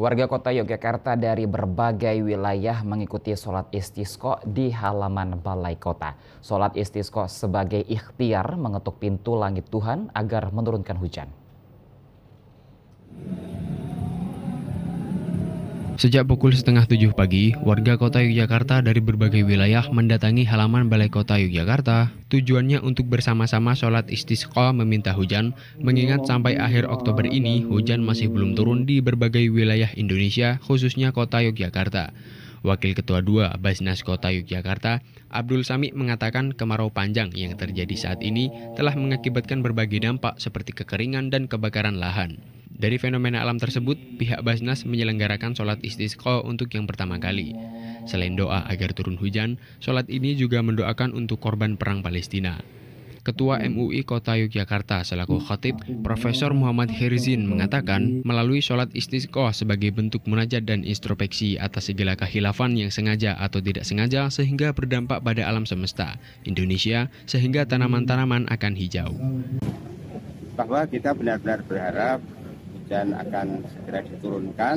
Warga kota Yogyakarta dari berbagai wilayah mengikuti sholat istisqo di halaman balai kota. Sholat istisqo sebagai ikhtiar mengetuk pintu langit Tuhan agar menurunkan hujan. Sejak pukul setengah tujuh pagi, warga kota Yogyakarta dari berbagai wilayah mendatangi halaman Balai Kota Yogyakarta. Tujuannya untuk bersama-sama sholat istisqa meminta hujan, mengingat sampai akhir Oktober ini hujan masih belum turun di berbagai wilayah Indonesia, khususnya kota Yogyakarta. Wakil Ketua 2 Basnas Kota Yogyakarta, Abdul Sami mengatakan kemarau panjang yang terjadi saat ini telah mengakibatkan berbagai dampak seperti kekeringan dan kebakaran lahan. Dari fenomena alam tersebut, pihak Basnas menyelenggarakan sholat istisqa untuk yang pertama kali. Selain doa agar turun hujan, sholat ini juga mendoakan untuk korban perang Palestina. Ketua MUI Kota Yogyakarta selaku khatib Profesor Muhammad Herzin mengatakan melalui sholat istisqa sebagai bentuk munajat dan introspeksi atas segala kehilafan yang sengaja atau tidak sengaja sehingga berdampak pada alam semesta Indonesia sehingga tanaman-tanaman akan hijau. Bahwa kita benar-benar berharap dan akan segera diturunkan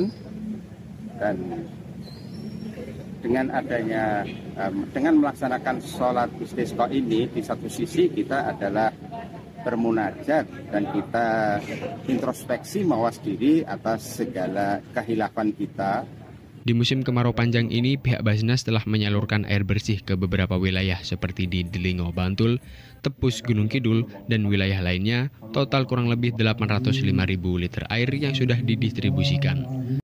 dan dengan adanya dengan melaksanakan sholat istisqa ini di satu sisi kita adalah bermunajat dan kita introspeksi mawas diri atas segala kehilafan kita di musim kemarau panjang ini, pihak Basnas telah menyalurkan air bersih ke beberapa wilayah seperti di Delingo Bantul, Tepus Gunung Kidul, dan wilayah lainnya, total kurang lebih 805.000 liter air yang sudah didistribusikan.